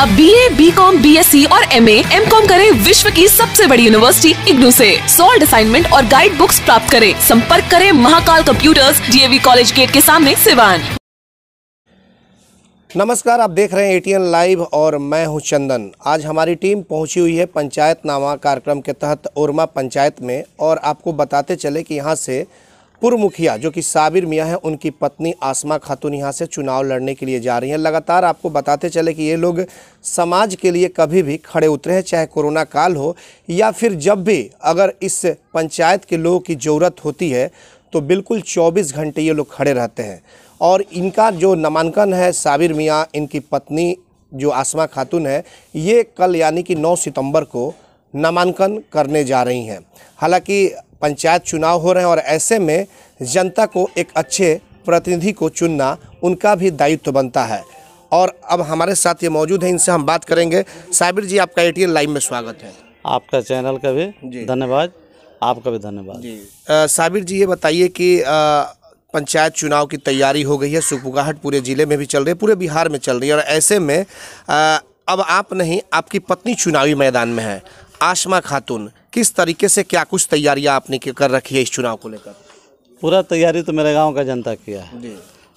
अब B A B Com B S C और M A M com करे विश्व की सबसे बड़ी यूनिवर्सिटी इग्नू ऐसी सोल्ड असाइनमेंट और गाइड बुक्स प्राप्त करें संपर्क करें Mahakal computers DAV college gate के सामने सिवान नमस्कार आप देख रहे हैं एटीएन लाइव और मैं हूं चंदन आज हमारी टीम पहुंची हुई है पंचायत नामा कार्यक्रम के तहत उर्मा पंचायत में और आपको बताते चले कि यहां से पूर्व मुखिया जो कि साबिर मियाँ हैं उनकी पत्नी आसमा खातून यहाँ से चुनाव लड़ने के लिए जा रही हैं लगातार आपको बताते चले कि ये लोग समाज के लिए कभी भी खड़े उतरे हैं चाहे कोरोना काल हो या फिर जब भी अगर इस पंचायत के लोगों की ज़रूरत होती है तो बिल्कुल 24 घंटे ये लोग खड़े रहते हैं और इनका जो नामांकन है साबिर मियाँ इनकी पत्नी जो आसमा खातून है ये कल यानी कि नौ सितंबर को नामांकन करने जा रही हैं हालांकि पंचायत चुनाव हो रहे हैं और ऐसे में जनता को एक अच्छे प्रतिनिधि को चुनना उनका भी दायित्व बनता है और अब हमारे साथ ये मौजूद हैं इनसे हम बात करेंगे साबिर जी आपका ए लाइव में स्वागत है आपका चैनल का भी धन्यवाद आपका भी धन्यवाद जी साबिर जी ये बताइए कि आ, पंचायत चुनाव की तैयारी हो गई है सुपुगाहट पूरे ज़िले में भी चल रही है पूरे बिहार में चल रही है और ऐसे में आ, अब आप नहीं आपकी पत्नी चुनावी मैदान में है आशमा खातून किस तरीके से क्या कुछ तैयारियां आपने कर रखी है इस चुनाव को लेकर पूरा तैयारी तो मेरे गांव का जनता किया है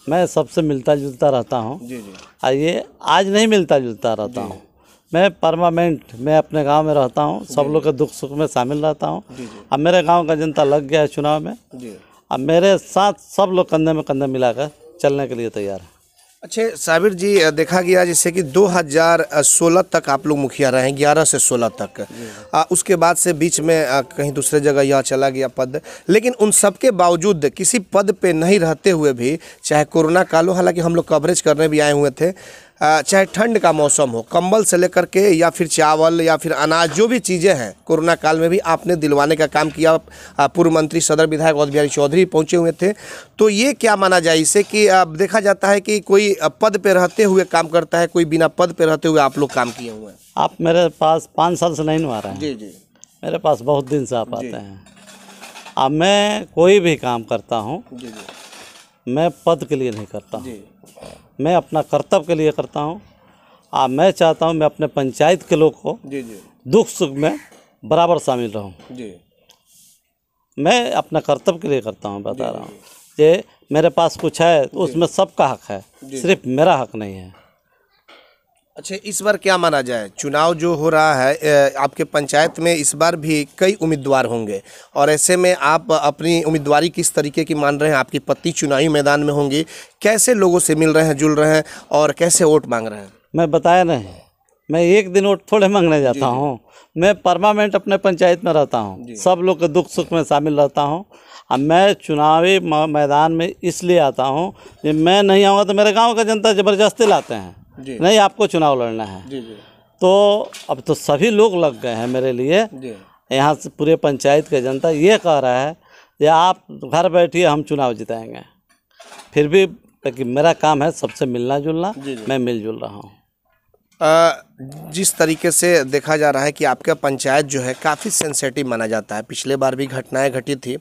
मैं सबसे मिलता जुलता रहता हूँ आइए आज नहीं मिलता जुलता रहता हूँ मैं परमानेंट मैं अपने गांव में रहता हूं सब लोग के दुख सुख में शामिल रहता हूं अब मेरे गांव का जनता लग गया है चुनाव में अब मेरे साथ सब लोग कंधे में कंधे मिलाकर चलने के लिए तैयार है अच्छे साबिर जी देखा गया जैसे कि 2016 तक आप लोग मुखिया रहे हैं ग्यारह से 16 तक आ, उसके बाद से बीच में आ, कहीं दूसरे जगह यह चला गया पद लेकिन उन सब के बावजूद किसी पद पे नहीं रहते हुए भी चाहे कोरोना काल हो हालांकि हम लोग कवरेज करने भी आए हुए थे चाहे ठंड का मौसम हो कंबल से लेकर के या फिर चावल या फिर अनाज जो भी चीज़ें हैं कोरोना काल में भी आपने दिलवाने का काम किया पूर्व मंत्री सदर विधायक अवध बिहारी चौधरी पहुँचे हुए थे तो ये क्या माना जाए इसे कि देखा जाता है कि कोई पद पर रहते हुए काम करता है कोई बिना पद पर रहते हुए आप लोग काम किए हुए हैं आप मेरे पास पाँच साल से नहीं आ रहे हैं जी जी मेरे पास बहुत दिन से आप आते हैं अब मैं कोई भी काम करता हूँ मैं पद के लिए नहीं करता हूँ मैं अपना कर्तव्य के लिए करता हूँ और मैं चाहता हूँ मैं अपने पंचायत के लोग को जी जी दुख सुख में बराबर शामिल रहूँ जी मैं अपना कर्तव्य के लिए करता हूँ बता रहा हूँ ये मेरे पास कुछ है तो उसमें सबका हक है सिर्फ मेरा हक नहीं है अच्छा इस बार क्या माना जाए चुनाव जो हो रहा है आपके पंचायत में इस बार भी कई उम्मीदवार होंगे और ऐसे में आप अपनी उम्मीदवारी किस तरीके की मान रहे हैं आपकी पत्नी चुनावी मैदान में होंगी कैसे लोगों से मिल रहे हैं जुल रहे हैं और कैसे वोट मांग रहे हैं मैं बताया नहीं मैं एक दिन वोट थोड़े मांगने जाता हूँ मैं परमानेंट अपने पंचायत में रहता हूँ सब लोग के दुख सुख में शामिल रहता हूँ अब मैं चुनावी मैदान में इसलिए आता हूँ मैं नहीं आऊँगा तो मेरे गाँव का जनता ज़बरदस्ती लाते हैं नहीं आपको चुनाव लड़ना है जी जी तो अब तो सभी लोग लग गए हैं मेरे लिए यहाँ से पूरे पंचायत के जनता ये कह रहा है कि आप घर बैठिए हम चुनाव जिताएंगे फिर भी कि मेरा काम है सबसे मिलना जुलना मैं मिलजुल रहा हूँ जिस तरीके से देखा जा रहा है कि आपका पंचायत जो है काफ़ी सेंसेटिव माना जाता है पिछले बार भी घटनाएं घटी थी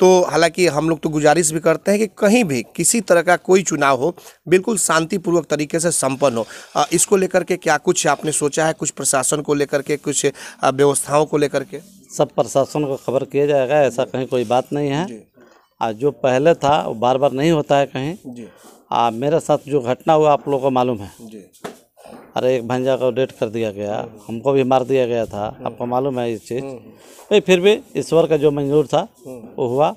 तो हालांकि हम लोग तो गुजारिश भी करते हैं कि कहीं भी किसी तरह का कोई चुनाव हो बिल्कुल शांतिपूर्वक तरीके से संपन्न हो इसको लेकर के क्या कुछ आपने सोचा है कुछ प्रशासन को लेकर के कुछ व्यवस्थाओं को लेकर के सब प्रशासन को खबर किया जाएगा ऐसा कहीं कोई बात नहीं है आज जो पहले था बार बार नहीं होता है कहीं आ, मेरे साथ जो घटना हुआ आप लोगों को मालूम है जी अरे एक भंजा को डेट कर दिया गया हमको भी मार दिया गया था आपको मालूम है इस चीज़ भाई फिर भी ईश्वर का जो मंजूर था वो हुआ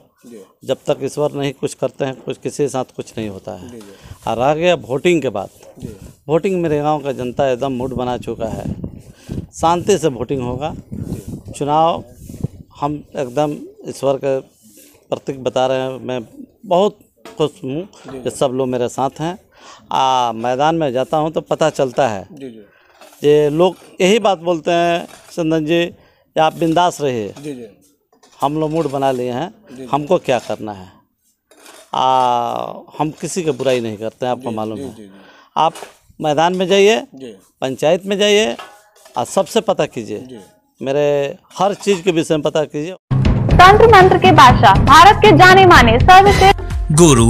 जब तक ईश्वर नहीं कुछ करते हैं कुछ किसी के साथ कुछ नहीं होता है और रह गया वोटिंग के बाद वोटिंग मेरे गांव का जनता एकदम मूड बना चुका है शांति से वोटिंग होगा चुनाव हम एकदम ईश्वर के प्रतीक बता रहे हैं मैं बहुत खुश हूँ कि सब लोग मेरे साथ हैं आ, मैदान में जाता हूँ तो पता चलता है ये लोग यही बात बोलते हैं चंदन जी आप बिंदास रहिए जी जी हम लोग मूड बना लिए हैं हमको क्या करना है आ, हम किसी की बुराई नहीं करते हैं आपको मालूम है आप मैदान में जाइए पंचायत में जाइए और सबसे पता कीजिए मेरे हर चीज के विषय में पता कीजिए तंत्र मंत्र के बादशाह भारत के जाने माने सर्वश्रेष्ठ गुरु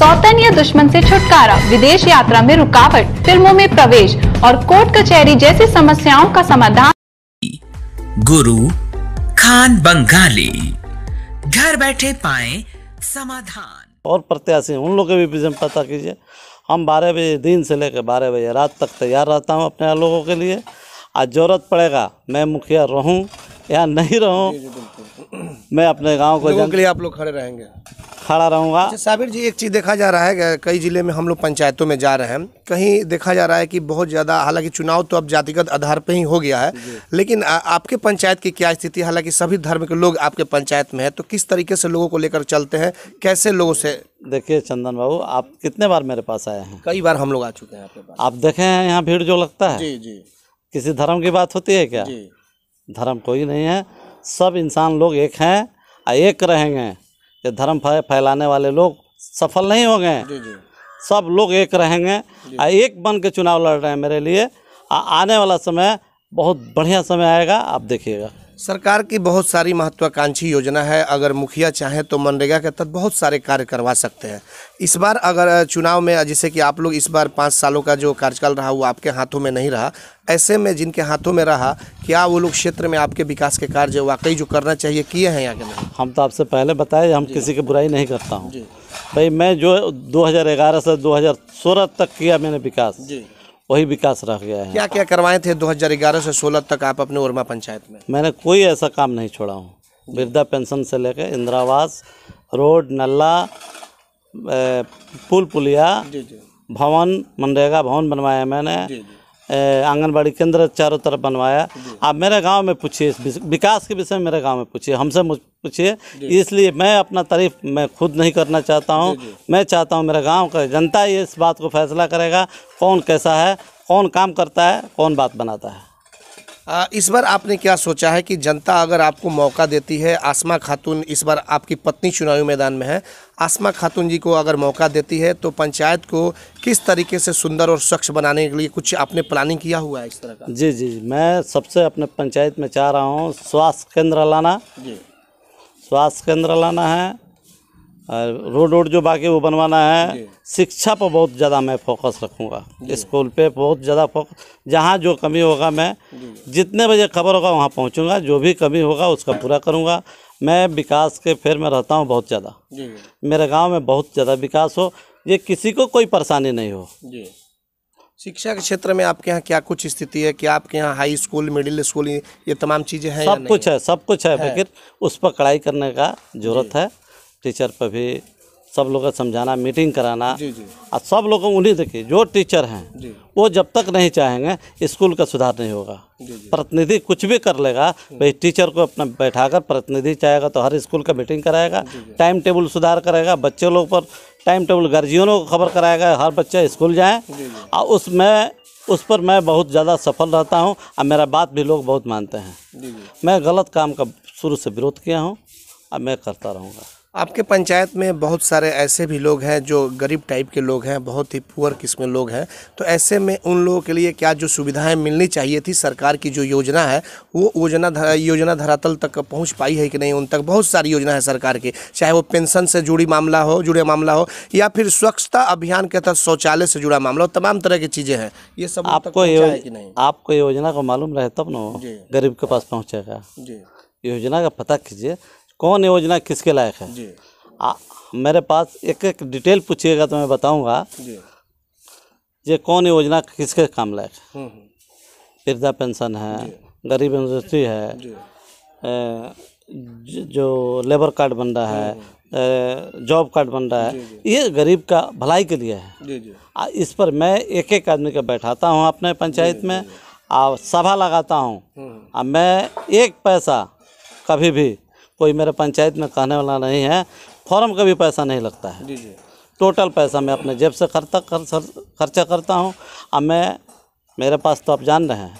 सौतन या दुश्मन से छुटकारा विदेश यात्रा में रुकावट फिल्मों में प्रवेश और कोर्ट कचहरी जैसी समस्याओं का समाधान गुरु खान बंगाली घर बैठे पाए समाधान और प्रत्याशी उन लोग के भी विजन पता कीजिए हम बारह बजे दिन से लेकर बारह बजे रात तक तैयार रहता हूँ अपने लोगों के लिए आज ज़रूरत पड़ेगा मैं मुखिया रहूँ या नहीं रहूँ मैं अपने गांव को जन... के लिए आप लोग खड़े रहेंगे खड़ा रहूँगा अच्छा, साबिर जी एक चीज़ देखा जा रहा है कई ज़िले में हम लोग पंचायतों में जा रहे हैं कहीं देखा जा रहा है कि बहुत ज़्यादा हालांकि चुनाव तो अब जातिगत आधार पर ही हो गया है लेकिन आ, आपके पंचायत की क्या स्थिति हालांकि सभी धर्म के लोग आपके पंचायत में है तो किस तरीके से लोगों को लेकर चलते हैं कैसे लोगों से देखिए चंदन बाबू आप कितने बार मेरे पास आए हैं कई बार हम लोग आ चुके हैं आपके पास आप देखे हैं यहाँ भीड़ जो लगता है जी जी किसी धर्म की बात होती है क्या धर्म कोई नहीं है सब इंसान लोग एक हैं और एक रहेंगे ये धर्म फैलाने वाले लोग सफल नहीं हो गए सब लोग एक रहेंगे और एक बन के चुनाव लड़ रहे हैं मेरे लिए आने वाला समय बहुत बढ़िया समय आएगा आप देखिएगा सरकार की बहुत सारी महत्वाकांक्षी योजना है अगर मुखिया चाहें तो मनरेगा के तहत बहुत सारे कार्य करवा सकते हैं इस बार अगर चुनाव में जैसे कि आप लोग इस बार पाँच सालों का जो कार्यकाल रहा वो आपके हाथों में नहीं रहा ऐसे में जिनके हाथों में रहा क्या वो लोग क्षेत्र में आपके विकास के कार्य वाकई जो करना चाहिए किए हैं यहाँ के हम तो आपसे पहले बताए हम किसी की बुराई नहीं करता हूँ भाई मैं जो दो से दो तक किया मैंने विकास जी वही विकास रह गया है क्या क्या करवाए थे 2011 से 16 तक आप अपने उर्मा पंचायत में मैंने कोई ऐसा काम नहीं छोड़ा हूँ वृद्धा पेंशन से लेकर इंदिरावास रोड नल्ला पुल पुलिया भवन मनरेगा भवन बनवाया मैंने आंगनबाड़ी केंद्र चारों तरफ बनवाया आप मेरे गांव में पूछिए विकास के विषय में मेरे गांव में पूछिए हमसे पूछिए इसलिए मैं अपना तारीफ मैं खुद नहीं करना चाहता हूं मैं चाहता हूं मेरे गांव का जनता ये इस बात को फैसला करेगा कौन कैसा है कौन काम करता है कौन बात बनाता है आ, इस बार आपने क्या सोचा है कि जनता अगर आपको मौका देती है आसमा खातून इस बार आपकी पत्नी चुनावी मैदान में है आसमा खातून जी को अगर मौका देती है तो पंचायत को किस तरीके से सुंदर और स्वच्छ बनाने के लिए कुछ आपने प्लानिंग किया हुआ है इस तरह का जी जी मैं सबसे अपने पंचायत में चाह रहा हूँ स्वास्थ्य केंद्र लाना जी स्वास्थ्य केंद्र लाना है रोड रोड जो बाकी वो बनवाना है शिक्षा पर बहुत ज़्यादा मैं फोकस रखूँगा स्कूल पे बहुत ज़्यादा फोकस जहाँ जो कमी होगा मैं जितने बजे खबर होगा वहाँ पहुँचूँगा जो भी कमी होगा उसका पूरा करूँगा मैं विकास के फेर में रहता हूँ बहुत ज़्यादा मेरे गांव में बहुत ज़्यादा विकास हो ये किसी को कोई परेशानी नहीं हो शिक्षा के क्षेत्र में आपके यहाँ क्या कुछ स्थिति है क्या आपके यहाँ हाई स्कूल मिडिल स्कूल ये तमाम चीज़ें हैं सब कुछ है सब कुछ है फिर उस पर कड़ाई करने का जरूरत है टीचर पर भी सब लोग समझाना मीटिंग कराना जी जी और सब लोग उन्हीं देखिए जो टीचर हैं वो जब तक नहीं चाहेंगे स्कूल का सुधार नहीं होगा प्रतिनिधि कुछ भी कर लेगा भाई टीचर को अपना बैठाकर प्रतिनिधि चाहेगा तो हर स्कूल का मीटिंग कराएगा टाइम टेबल सुधार करेगा बच्चे लोग पर टाइम टेबल गार्जियनों को खबर कराएगा हर बच्चा स्कूल जाए और उसमें उस पर मैं बहुत ज़्यादा सफल रहता हूँ और मेरा बात भी लोग बहुत मानते हैं मैं गलत काम का शुरू से विरोध किया हूँ और मैं करता रहूँगा आपके पंचायत में बहुत सारे ऐसे भी लोग हैं जो गरीब टाइप के लोग हैं बहुत ही पुअर किस्म के लोग हैं तो ऐसे में उन लोगों के लिए क्या जो सुविधाएं मिलनी चाहिए थी सरकार की जो योजना है वो योजना योजना धरातल तक पहुंच पाई है कि नहीं उन तक बहुत सारी योजना है सरकार की चाहे वो पेंशन से जुड़ी मामला हो जुड़े मामला हो या फिर स्वच्छता अभियान के तहत शौचालय से जुड़ा मामला हो तमाम तरह की चीज़ें हैं ये सब आपको नहीं आपको योजना का मालूम रहे तब ना गरीब के पास पहुँचेगा जी योजना का पता कीजिए कौन योजना किसके लायक है जी आ, मेरे पास एक एक डिटेल पूछिएगा तो मैं बताऊंगा ये कौन योजना किसके काम लायक है हम्म, हम्म। वृद्धा पेंशन है गरीब यूनिवर्सिटी है ए, जो लेबर कार्ड बन रहा है हम्म, जॉब कार्ड बन रहा है ये गरीब का भलाई के लिए है इस पर मैं एक एक आदमी का बैठाता हूँ अपने पंचायत में और सभा लगाता हूँ और मैं एक पैसा कभी भी कोई मेरे पंचायत में कहने वाला नहीं है फॉर्म का भी पैसा नहीं लगता है टोटल पैसा मैं अपने जेब से खर्चा खर्चा करता हूँ अब मैं मेरे पास तो आप जान रहे हैं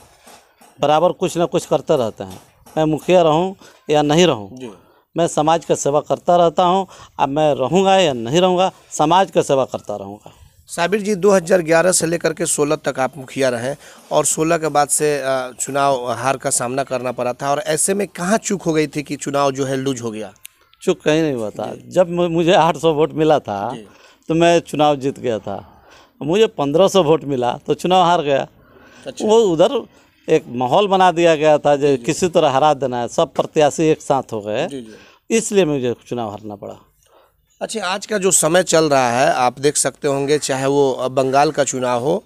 बराबर कुछ ना कुछ करते रहते हैं मैं मुखिया रहूँ या नहीं रहूँ मैं समाज का सेवा करता रहता हूँ अब मैं रहूँगा या नहीं रहूँगा समाज का सेवा करता रहूँगा साबिर जी 2011 से लेकर के 16 तक आप मुखिया रहे और 16 के बाद से चुनाव हार का सामना करना पड़ा था और ऐसे में कहाँ चूक हो गई थी कि चुनाव जो है लूज हो गया चूक कहीं नहीं हुआ था जब मुझे 800 वोट मिला था तो मैं चुनाव जीत गया था मुझे 1500 वोट मिला तो चुनाव हार गया अच्छा। वो उधर एक माहौल बना दिया गया था जो किसी तरह हरा देना है सब प्रत्याशी एक साथ हो गए इसलिए मुझे चुनाव हारना पड़ा अच्छा आज का जो समय चल रहा है आप देख सकते होंगे चाहे वो बंगाल का चुनाव हो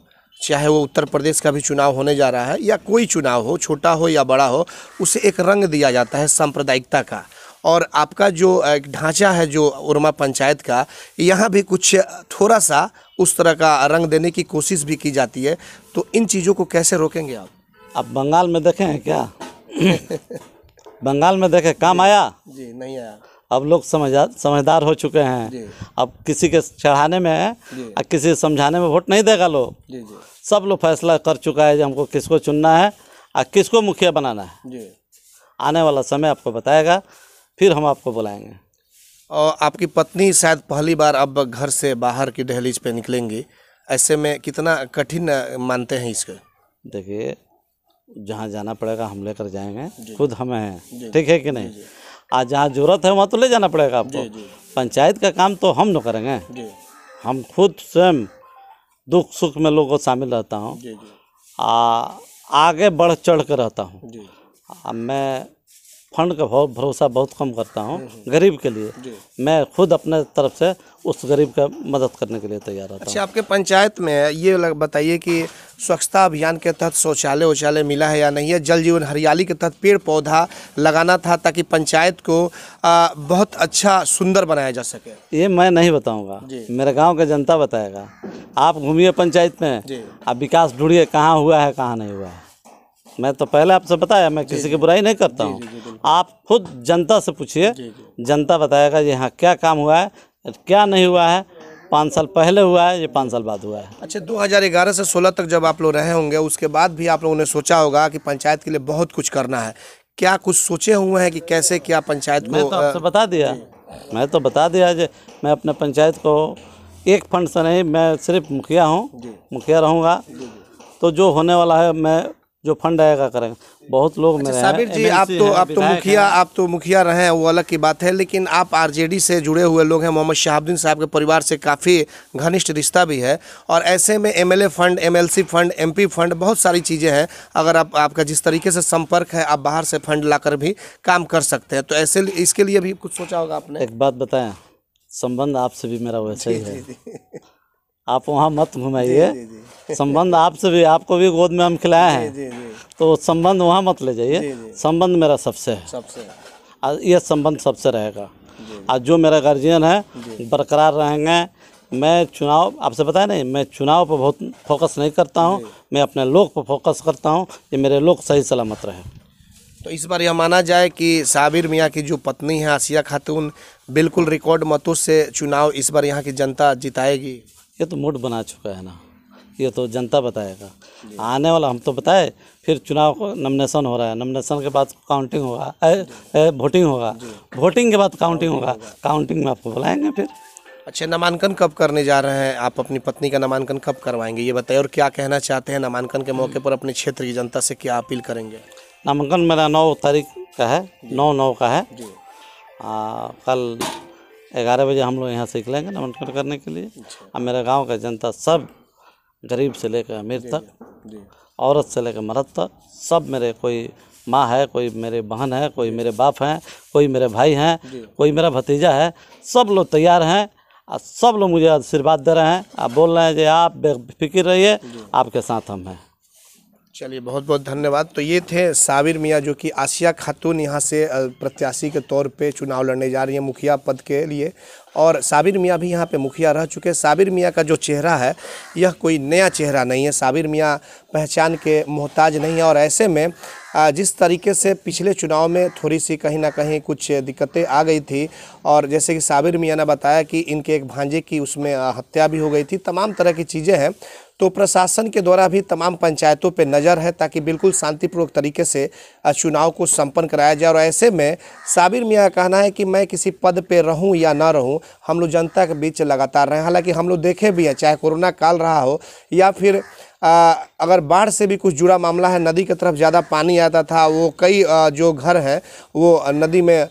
चाहे वो उत्तर प्रदेश का भी चुनाव होने जा रहा है या कोई चुनाव हो छोटा हो या बड़ा हो उसे एक रंग दिया जाता है सांप्रदायिकता का और आपका जो ढांचा है जो उर्मा पंचायत का यहाँ भी कुछ थोड़ा सा उस तरह का रंग देने की कोशिश भी की जाती है तो इन चीज़ों को कैसे रोकेंगे आप आप बंगाल में देखें क्या बंगाल में देखें काम आया जी नहीं आया अब लोग समझदार समझदार हो चुके हैं अब किसी के चढ़ाने में और किसी समझाने में वोट नहीं देगा लोग सब लोग फैसला कर चुका है हमको किसको चुनना है और किसको मुखिया बनाना है आने वाला समय आपको बताएगा फिर हम आपको बुलाएंगे और आपकी पत्नी शायद पहली बार अब घर से बाहर की दहलीज पे निकलेंगी ऐसे में कितना कठिन मानते हैं इसको देखिए जहाँ जाना पड़ेगा हम लेकर जाएंगे खुद हमें हैं ठीक है कि नहीं आज जहाँ जरूरत है वहाँ तो ले जाना पड़ेगा आपको पंचायत का काम तो हम न करेंगे हम खुद स्वयं दुख सुख में लोगों को शामिल रहता हूँ आगे बढ़ चढ़ कर रहता हूँ मैं फंड का बहुत भरोसा बहुत कम करता हूँ हम्म, हम्म। गरीब के लिए मैं खुद अपने तरफ से उस गरीब का मदद करने के लिए तैयार रहता अच्छा आपके पंचायत में ये बताइए कि स्वच्छता अभियान के तहत शौचालय शौचालय मिला है या नहीं है जल जीवन हरियाली के तहत पेड़ पौधा लगाना था ताकि पंचायत को आ, बहुत अच्छा सुंदर बनाया जा सके ये मैं नहीं बताऊँगा मेरे गाँव का जनता बताएगा आप घूमिए पंचायत में आप विकास ढूंढिए कहाँ हुआ है कहाँ नहीं हुआ है मैं तो पहले आपसे बताया मैं किसी की बुराई नहीं करता हूँ आप खुद जनता से पूछिए जनता बताएगा यहाँ क्या काम हुआ है क्या नहीं हुआ है पाँच साल पहले हुआ है ये पाँच साल बाद हुआ है अच्छा 2011 से 16 तक जब आप लोग रहे होंगे उसके बाद भी आप लोगों ने सोचा होगा कि पंचायत के लिए बहुत कुछ करना है क्या कुछ सोचे हुए हैं कि कैसे क्या पंचायत को मैं तो आपसे बता दिया मैं तो बता दिया जी मैं अपने पंचायत को एक फंड से नहीं मैं सिर्फ मुखिया हूँ मुखिया रहूँगा तो जो होने वाला है मैं जो फंड आएगा करेंगे बहुत लोग अच्छा, मेरे साबिर जी आप तो आप तो मुखिया आप तो मुखिया रहे हैं वो अलग की बात है लेकिन आप आरजेडी से जुड़े हुए लोग हैं मोहम्मद शहाबुद्दीन साहब के परिवार से काफ़ी घनिष्ठ रिश्ता भी है और ऐसे में MLA fund MLC fund MP fund बहुत सारी चीज़ें हैं अगर आप आपका जिस तरीके से संपर्क है आप बाहर से फंड ला भी काम कर सकते हैं तो ऐसे इसके लिए भी कुछ सोचा होगा आपने एक बात बताएँ संबंध आपसे भी मेरा वैसे ही है आप वहाँ मत घुमाइए संबंध आपसे भी आपको भी गोद में हम खिलाए हैं तो संबंध वहाँ मत ले जाइए संबंध मेरा सबसे है सबसे ये संबंध सबसे रहेगा आज जो मेरा गार्जियन है बरकरार रहेंगे मैं चुनाव आपसे बताया नहीं मैं चुनाव पर बहुत फोकस नहीं करता हूँ मैं अपने लोग पर फोकस करता हूँ कि मेरे लोग सही सलामत रहे तो इस बार यह माना जाए कि साबिर मियाँ की जो पत्नी है आसिया खातून बिल्कुल रिकॉर्ड मतों से चुनाव इस बार यहाँ की जनता जिताएगी ये तो मूड बना चुका है ना ये तो जनता बताएगा आने वाला हम तो बताए फिर चुनाव को नमिनेशन हो रहा है नमिनेशन के बाद काउंटिंग होगा वोटिंग होगा वोटिंग के बाद काउंटिंग होगा काउंटिंग में आपको बुलाएंगे फिर अच्छा नामांकन कब करने जा रहे हैं आप अपनी पत्नी का नामांकन कब करवाएंगे ये बताइए और क्या कहना चाहते हैं नामांकन के मौके पर अपने क्षेत्र की जनता से क्या अपील करेंगे नामांकन मेरा नौ तारीख का है नौ नौ का है आ, कल ग्यारह बजे हम लोग यहाँ से निकलेंगे नामांकन करने के लिए और मेरे गांव का जनता सब गरीब से लेकर अमीर तक औरत से लेकर मरद तक सब मेरे कोई माँ है कोई मेरे बहन है कोई मेरे बाप हैं कोई मेरे भाई हैं कोई मेरा भतीजा है सब लोग तैयार हैं और सब लोग मुझे आशीर्वाद दे रहे हैं आप बोल रहे हैं जी आप बेफिक्र रहिए आपके साथ हम हैं चलिए बहुत बहुत धन्यवाद तो ये थे साबिर मियाँ जो कि आसिया खातून यहाँ से प्रत्याशी के तौर पे चुनाव लड़ने जा रही हैं मुखिया पद के लिए और साबिर मियाँ भी यहाँ पे मुखिया रह चुके हैं साबिर मियाँ का जो चेहरा है यह कोई नया चेहरा नहीं है साबिर मियाँ पहचान के मोहताज नहीं है और ऐसे में जिस तरीके से पिछले चुनाव में थोड़ी सी कहीं ना कहीं कुछ दिक्कतें आ गई थी और जैसे कि साबिर मियाँ ने बताया कि इनके एक भांजे की उसमें हत्या भी हो गई थी तमाम तरह की चीज़ें हैं तो प्रशासन के द्वारा भी तमाम पंचायतों पर नज़र है ताकि बिल्कुल शांतिपूर्वक तरीके से चुनाव को संपन्न कराया जाए और ऐसे में साबिर मियाँ का कहना है कि मैं किसी पद पर रहूँ या ना रहूँ हम लोग जनता के बीच लगातार रहें हालाँकि हम लोग देखे भी हैं चाहे कोरोना काल रहा हो या फिर अगर बाढ़ से भी कुछ जुड़ा मामला है नदी की तरफ ज़्यादा पानी आता था वो कई जो घर हैं वो नदी में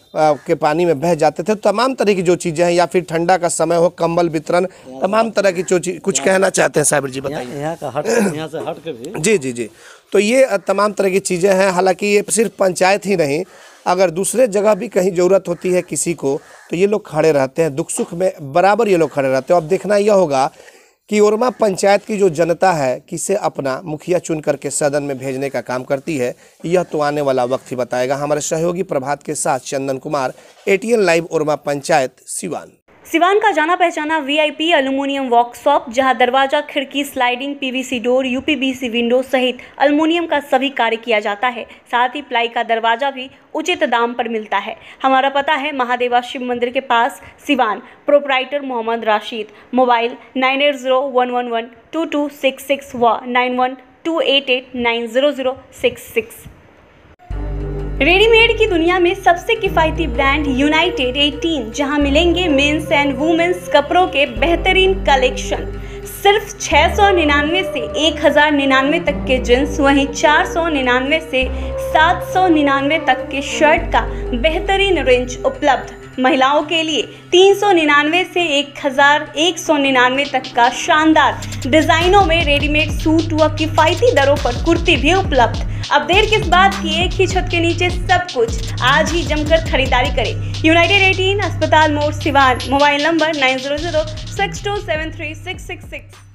के पानी में बह जाते थे तो तमाम तरह की जो चीज़ें हैं या फिर ठंडा का समय हो कंबल वितरण तमाम तरह की जो चीज कुछ कहना चाहते हैं साहिब जी बताइए यहाँ का हट जी जी जी तो ये तमाम तरह की चीज़ें हैं हालाँकि ये सिर्फ पंचायत ही नहीं अगर दूसरे जगह भी कहीं ज़रूरत होती है किसी को तो ये लोग खड़े रहते हैं दुख सुख में बराबर ये लोग खड़े रहते हैं अब देखना यह होगा कि ओरमा पंचायत की जो जनता है किसे अपना मुखिया चुन करके सदन में भेजने का काम करती है यह तो आने वाला वक्त ही बताएगा हमारे सहयोगी प्रभात के साथ चंदन कुमार एटीएन लाइव ओरमा पंचायत सिवान सिवान का जाना पहचाना वीआईपी एल्यूमिनियम वर्कशॉप जहां दरवाजा खिड़की sliding PVC door UPVC window सहित अलमोनियम का सभी कार्य किया जाता है साथ ही प्लाई का दरवाजा भी उचित दाम पर मिलता है हमारा पता है महादेवा शिव मंदिर के पास Siwan proprietor Mohammad Rashid mobile nine eight zero one one one two two six six व nine one two eight eight nine zero zero six six readymade की दुनिया में सबसे किफायती ब्रांड यूनाइटेड 18 जहां मिलेंगे मेंस एंड वुमेन्स कपड़ों के बेहतरीन कलेक्शन सिर्फ छः से एक तक के जींस वहीं चार से सात तक के शर्ट का बेहतरीन रेंज उपलब्ध महिलाओं के लिए तीन सौ निन्यानवे से एक हजार एक सौ निन्यानवे तक का शानदार डिजाइनों में रेडीमेड सूट व किफायती दरों पर कुर्ती भी उपलब्ध अब देर किस बात की एक ही छत के नीचे सब कुछ आज ही जमकर खरीदारी करें यूनाइटेड एटीन अस्पताल मोड़ Siwan mobile number nine zero zero six two seven three six six six